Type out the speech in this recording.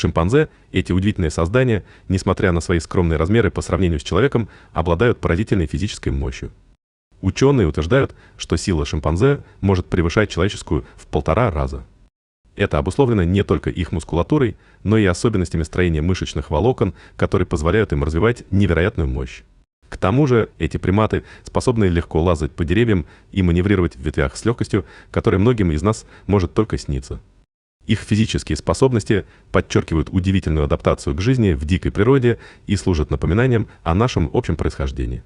Шимпанзе, эти удивительные создания, несмотря на свои скромные размеры по сравнению с человеком, обладают поразительной физической мощью. Ученые утверждают, что сила шимпанзе может превышать человеческую в полтора раза. Это обусловлено не только их мускулатурой, но и особенностями строения мышечных волокон, которые позволяют им развивать невероятную мощь. К тому же эти приматы способны легко лазать по деревьям и маневрировать в ветвях с легкостью, которой многим из нас может только сниться. Их физические способности подчеркивают удивительную адаптацию к жизни в дикой природе и служат напоминанием о нашем общем происхождении.